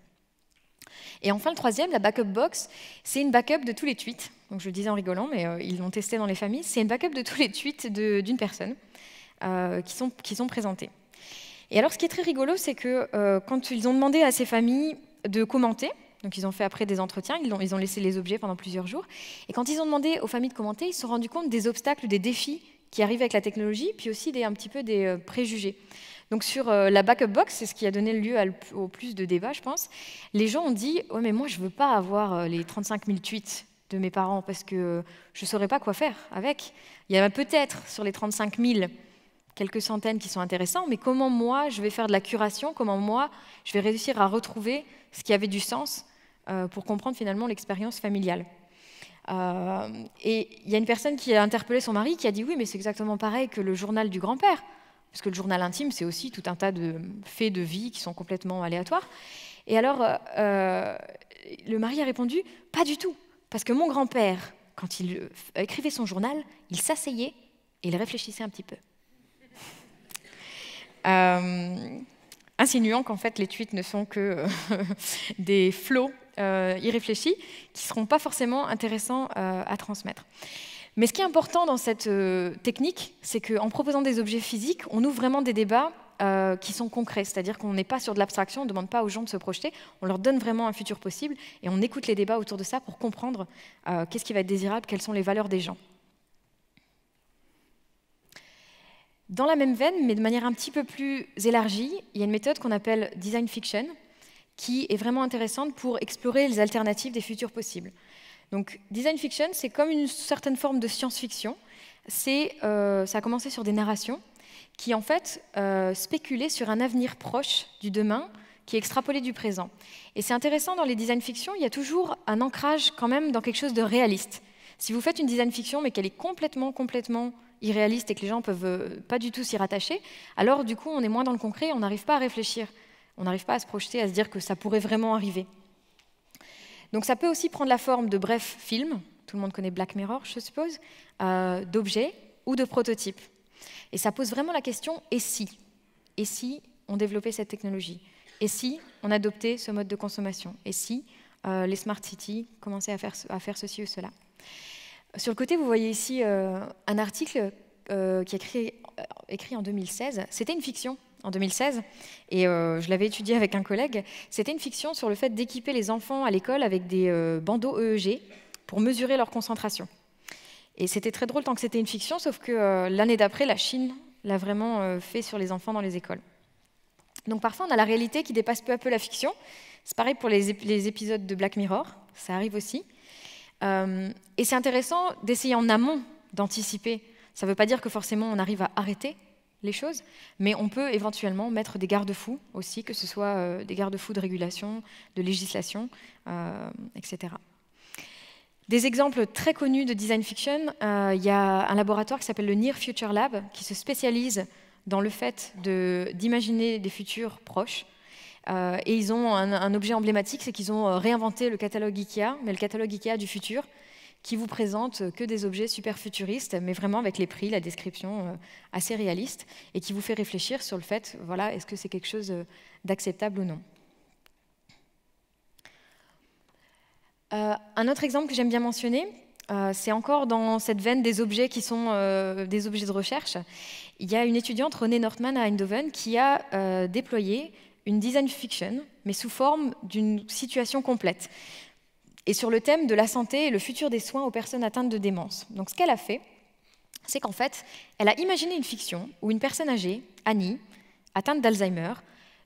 Et enfin, le troisième, la backup box, c'est une backup de tous les tweets. Donc, je le disais en rigolant, mais euh, ils l'ont testé dans les familles. C'est une backup de tous les tweets d'une personne euh, qui, sont, présentés. Et alors, ce qui est très rigolo, c'est que euh, quand ils ont demandé à ces familles de commenter, donc ils ont fait après des entretiens, ils ont, laissé les objets pendant plusieurs jours, et quand ils ont demandé aux familles de commenter, ils se sont rendus compte des obstacles, des défis qui arrivent avec la technologie, puis aussi des, un petit peu des préjugés. Donc sur euh, la backup box, c'est ce qui a donné lieu au plus de débats, je pense. Les gens ont dit oh, mais moi, je ne veux pas avoir euh, les 35 000 tweets de mes parents parce que euh, je ne saurais pas quoi faire avec. Il y en a peut-être sur les 35 000 quelques centaines qui sont intéressants, mais comment moi je vais faire de la curation, comment moi je vais réussir à retrouver ce qui avait du sens pour comprendre finalement l'expérience familiale. et il y a une personne qui a interpellé son mari qui a dit oui, mais c'est exactement pareil que le journal du grand-père parce que le journal intime, c'est aussi tout un tas de faits de vie qui sont complètement aléatoires. Et alors, euh, le mari a répondu, pas du tout, parce que mon grand-père, quand il euh, écrivait son journal, il s'asseyait et il réfléchissait un petit peu. Euh, insinuant qu'en fait les tweets ne sont que des flots irréfléchis qui ne seront pas forcément intéressants à transmettre. Mais ce qui est important dans cette euh, technique, c'est qu'en proposant des objets physiques, on ouvre vraiment des débats euh, qui sont concrets, c'est-à-dire qu'on n'est pas sur de l'abstraction, on ne demande pas aux gens de se projeter, on leur donne vraiment un futur possible et on écoute les débats autour de ça pour comprendre euh, qu'est-ce qui va être désirable, quelles sont les valeurs des gens. Dans la même veine, mais de manière un petit peu plus élargie, il y a une méthode qu'on appelle design fiction, qui est vraiment intéressante pour explorer les alternatives des futurs possibles. Donc design fiction, c'est comme une certaine forme de science-fiction. Euh, ça a commencé sur des narrations qui en fait euh, spéculaient sur un avenir proche du demain qui est extrapolé du présent. Et c'est intéressant dans les design fiction, il y a toujours un ancrage quand même dans quelque chose de réaliste. Si vous faites une design fiction mais qu'elle est complètement, complètement irréaliste et que les gens peuvent euh, pas du tout s'y rattacher, alors du coup on est moins dans le concret, on n'arrive pas à réfléchir, on n'arrive pas à se projeter, à se dire que ça pourrait vraiment arriver. Donc ça peut aussi prendre la forme de brefs films, tout le monde connaît Black Mirror, je suppose, euh, d'objets ou de prototypes. Et ça pose vraiment la question et si Et si on développait cette technologie Et si on adoptait ce mode de consommation Et si euh, les smart cities commençaient à faire, ceci ou cela Sur le côté, vous voyez ici euh, un article qui est écrit, écrit en 2016. C'était une fiction, en 2016, et euh, je l'avais étudié avec un collègue. C'était une fiction sur le fait d'équiper les enfants à l'école avec des euh, bandeaux EEG pour mesurer leur concentration. Et c'était très drôle tant que c'était une fiction, sauf que euh, l'année d'après, la Chine l'a vraiment fait sur les enfants dans les écoles. Donc parfois, on a la réalité qui dépasse peu à peu la fiction. C'est pareil pour les, épisodes de Black Mirror, ça arrive aussi. et c'est intéressant d'essayer en amont d'anticiper. Ça ne veut pas dire que forcément on arrive à arrêter les choses, mais on peut éventuellement mettre des garde-fous aussi, que ce soit euh, des garde-fous de régulation, de législation, euh, etc. Des exemples très connus de design fiction, euh, il y a un laboratoire qui s'appelle le Near Future Lab, qui se spécialise dans le fait d'imaginer des futurs proches. et ils ont un objet emblématique, c'est qu'ils ont réinventé le catalogue IKEA, mais le catalogue IKEA du futur qui vous présente que des objets super futuristes, mais vraiment avec les prix, la description euh, assez réaliste, et qui vous fait réfléchir sur le fait, voilà, est-ce que c'est quelque chose euh, d'acceptable ou non. Euh, un autre exemple que j'aime bien mentionner, c'est encore dans cette veine des objets qui sont des objets de recherche. Il y a une étudiante, Renée Nortman à Eindhoven, qui a déployé une design fiction, mais sous forme d'une situation complète et sur le thème de la santé et le futur des soins aux personnes atteintes de démence. Donc ce qu'elle a fait, c'est qu'en fait, elle a imaginé une fiction où une personne âgée, Annie, atteinte d'Alzheimer,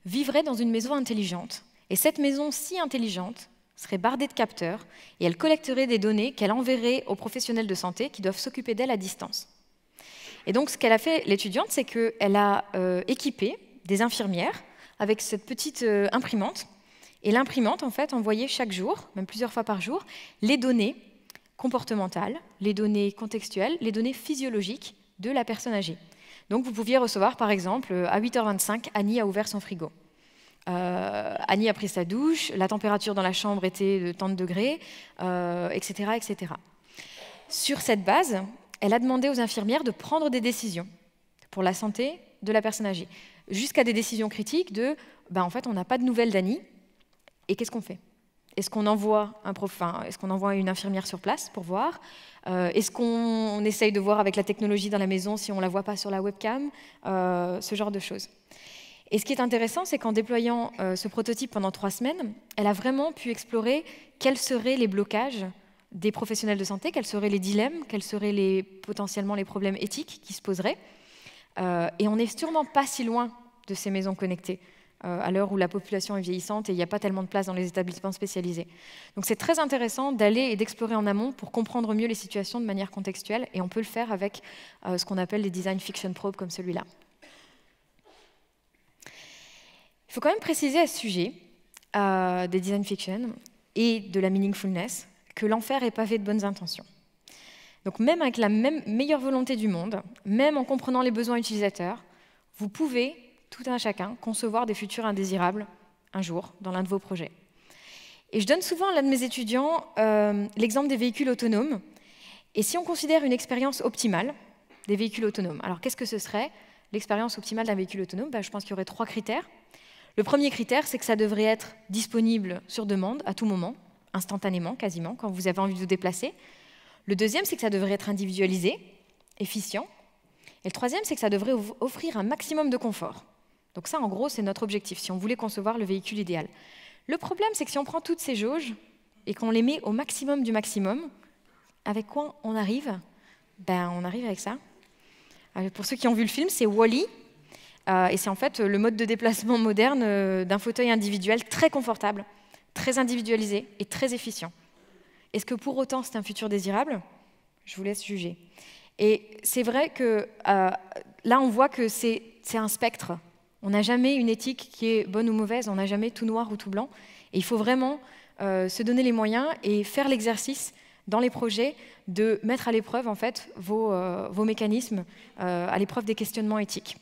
vivrait dans une maison intelligente. Et cette maison si intelligente serait bardée de capteurs et elle collecterait des données qu'elle enverrait aux professionnels de santé qui doivent s'occuper d'elle à distance. Et donc ce qu'elle a fait, l'étudiante, c'est qu'elle a euh, équipé des infirmières avec cette petite euh, imprimante et l'imprimante, en fait, envoyait chaque jour, même plusieurs fois par jour, les données comportementales, les données contextuelles, les données physiologiques de la personne âgée. Donc vous pouviez recevoir, par exemple, euh, à 8h25, Annie a ouvert son frigo. Euh, Annie a pris sa douche, la température dans la chambre était de tant de degrés, etc., euh, etc. Sur cette base, elle a demandé aux infirmières de prendre des décisions pour la santé de la personne âgée, jusqu'à des décisions critiques de, ben, en fait, on n'a pas de nouvelles d'Annie, et qu'est-ce qu'on fait Est-ce qu'on envoie, un prof, enfin, est qu'on envoie une infirmière sur place pour voir euh, Est-ce qu'on essaye de voir avec la technologie dans la maison si on ne la voit pas sur la webcam euh, Ce genre de choses. Et ce qui est intéressant, c'est qu'en déployant euh, ce prototype pendant trois semaines, elle a vraiment pu explorer quels seraient les blocages des professionnels de santé, quels seraient les dilemmes, quels seraient les, potentiellement les problèmes éthiques qui se poseraient. et on n'est sûrement pas si loin de ces maisons connectées. Euh, à l'heure où la population est vieillissante et il n'y a pas tellement de place dans les établissements spécialisés. Donc c'est très intéressant d'aller et d'explorer en amont pour comprendre mieux les situations de manière contextuelle et on peut le faire avec euh, ce qu'on appelle des design fiction probes comme celui-là. Il faut quand même préciser à ce sujet euh, des design fiction et de la meaningfulness que l'enfer est pavé de bonnes intentions. Donc même avec la meilleure volonté du monde, même en comprenant les besoins utilisateurs, vous pouvez tout un chacun, concevoir des futurs indésirables un jour dans l'un de vos projets. Et je donne souvent à l'un de mes étudiants euh, l'exemple des véhicules autonomes. Et si on considère une expérience optimale des véhicules autonomes, alors qu'est-ce que ce serait l'expérience optimale d'un véhicule autonome ben, Je pense qu'il y aurait trois critères. Le premier critère, c'est que ça devrait être disponible sur demande à tout moment, instantanément quasiment, quand vous avez envie de vous déplacer. Le deuxième, c'est que ça devrait être individualisé, efficient. Et le troisième, c'est que ça devrait offrir un maximum de confort. Donc ça, en gros, c'est notre objectif, si on voulait concevoir le véhicule idéal. Le problème, c'est que si on prend toutes ces jauges et qu'on les met au maximum du maximum, avec quoi on arrive Ben, on arrive avec ça. Euh, pour ceux qui ont vu le film, c'est Wally. -E, euh, et c'est en fait le mode de déplacement moderne euh, d'un fauteuil individuel très confortable, très individualisé et très efficient. Est-ce que pour autant c'est un futur désirable Je vous laisse juger. Et c'est vrai que là, on voit que c'est un spectre. On n'a jamais une éthique qui est bonne ou mauvaise, on n'a jamais tout noir ou tout blanc. Et il faut vraiment euh, se donner les moyens et faire l'exercice dans les projets de mettre à l'épreuve en fait vos, euh, mécanismes, euh, à l'épreuve des questionnements éthiques.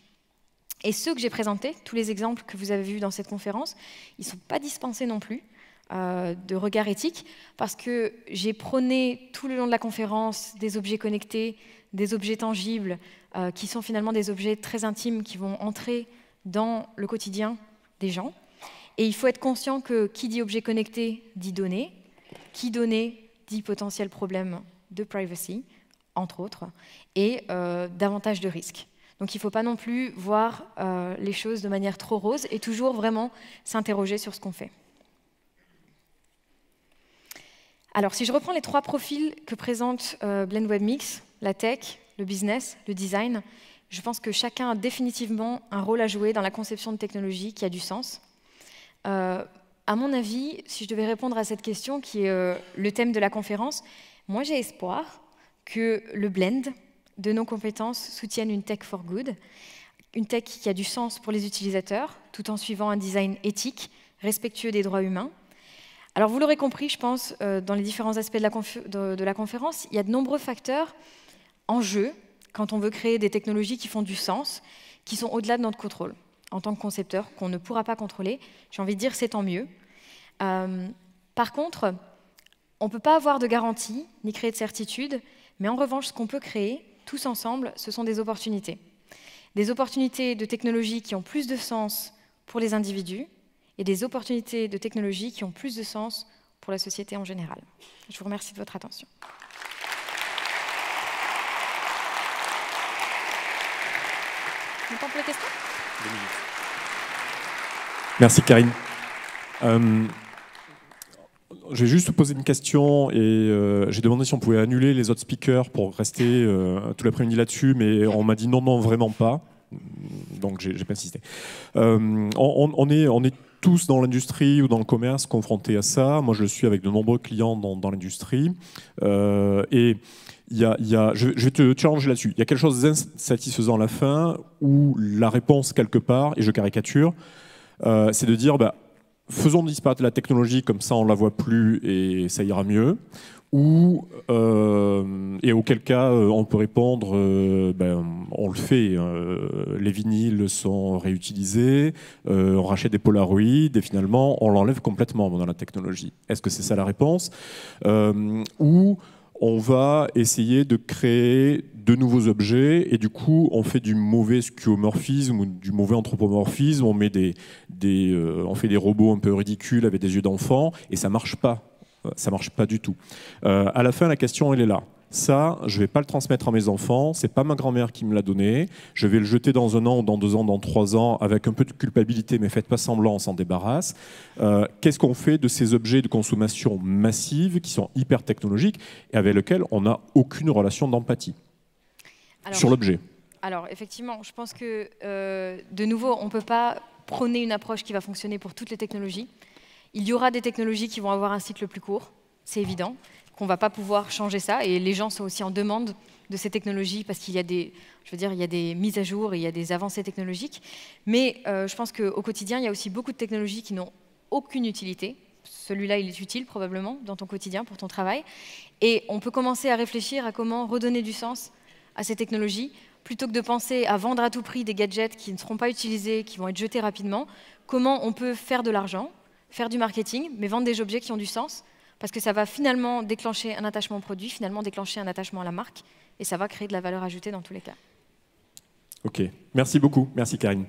Et ceux que j'ai présentés, tous les exemples que vous avez vus dans cette conférence, ils ne sont pas dispensés non plus de regard éthique, parce que j'ai prôné tout le long de la conférence des objets connectés, des objets tangibles, qui sont finalement des objets très intimes qui vont entrer dans le quotidien des gens. Et il faut être conscient que qui dit objet connecté dit données, qui données dit potentiel problème de privacy, entre autres, et euh, davantage de risques. Donc il ne faut pas non plus voir euh, les choses de manière trop rose et toujours vraiment s'interroger sur ce qu'on fait. Alors si je reprends les trois profils que présente Blend euh, Web Mix, la tech, le business, le design, je pense que chacun a définitivement un rôle à jouer dans la conception de technologie qui a du sens. Euh, à mon avis, si je devais répondre à cette question, qui est euh, le thème de la conférence, moi j'ai espoir que le blend de nos compétences soutienne une tech for good, une tech qui a du sens pour les utilisateurs, tout en suivant un design éthique, respectueux des droits humains. Alors vous l'aurez compris, je pense, euh, dans les différents aspects de la, de la conférence, il y a de nombreux facteurs en jeu quand on veut créer des technologies qui font du sens, qui sont au-delà de notre contrôle en tant que concepteur, qu'on ne pourra pas contrôler, j'ai envie de dire c'est tant mieux. Euh, par contre, on ne peut pas avoir de garantie ni créer de certitude, mais en revanche, ce qu'on peut créer tous ensemble, ce sont des opportunités. Des opportunités de technologies qui ont plus de sens pour les individus et des opportunités de technologies qui ont plus de sens pour la société en général. Je vous remercie de votre attention. Merci Karine. Euh, j'ai juste posé une question et euh, j'ai demandé si on pouvait annuler les autres speakers pour rester euh, tout l'après-midi là-dessus, mais on m'a dit non, non, vraiment pas. Donc j'ai pas insisté. On, est, on est tous dans l'industrie ou dans le commerce confrontés à ça. Moi, je suis avec de nombreux clients dans, dans l'industrie. et il y a, je, vais te challenger là-dessus. Il y a quelque chose d'insatisfaisant à la fin où la réponse, quelque part, et je caricature, euh, c'est de dire bah, faisons disparaître la technologie, comme ça on ne la voit plus et ça ira mieux. Ou, euh, et auquel cas euh, on peut répondre, ben, on le fait, les vinyles sont réutilisés, on rachète des Polaroids et finalement on l'enlève complètement dans la technologie. Est-ce que c'est ça la réponse Ou on va essayer de créer de nouveaux objets et du coup on fait du mauvais skeuomorphisme ou du mauvais anthropomorphisme, on, met des, euh, on fait des robots un peu ridicules avec des yeux d'enfant et ça marche pas, ça marche pas du tout. Euh, à la fin la question elle est là, ça, je ne vais pas le transmettre à mes enfants, ce n'est pas ma grand-mère qui me l'a donné, je vais le jeter dans un an, dans deux ans, dans trois ans, avec un peu de culpabilité, mais faites pas semblant, on s'en débarrasse. Euh, qu'est-ce qu'on fait de ces objets de consommation massive qui sont hyper technologiques et avec lesquels on n'a aucune relation d'empathie sur l'objet Alors, effectivement, je pense que, euh, de nouveau, on ne peut pas prôner une approche qui va fonctionner pour toutes les technologies. Il y aura des technologies qui vont avoir un cycle plus court, c'est évident qu'on ne va pas pouvoir changer ça. Et les gens sont aussi en demande de ces technologies parce qu'il y a des, je veux dire, il y a des mises à jour, il y a des avancées technologiques. Mais euh, je pense qu'au quotidien, il y a aussi beaucoup de technologies qui n'ont aucune utilité. Celui-là, il est utile probablement dans ton quotidien, pour ton travail. Et on peut commencer à réfléchir à comment redonner du sens à ces technologies plutôt que de penser à vendre à tout prix des gadgets qui ne seront pas utilisés, qui vont être jetés rapidement, comment on peut faire de l'argent, faire du marketing, mais vendre des objets qui ont du sens, parce que ça va finalement déclencher un attachement au produit, finalement déclencher un attachement à la marque, et ça va créer de la valeur ajoutée dans tous les cas. Ok, merci beaucoup, merci Karine.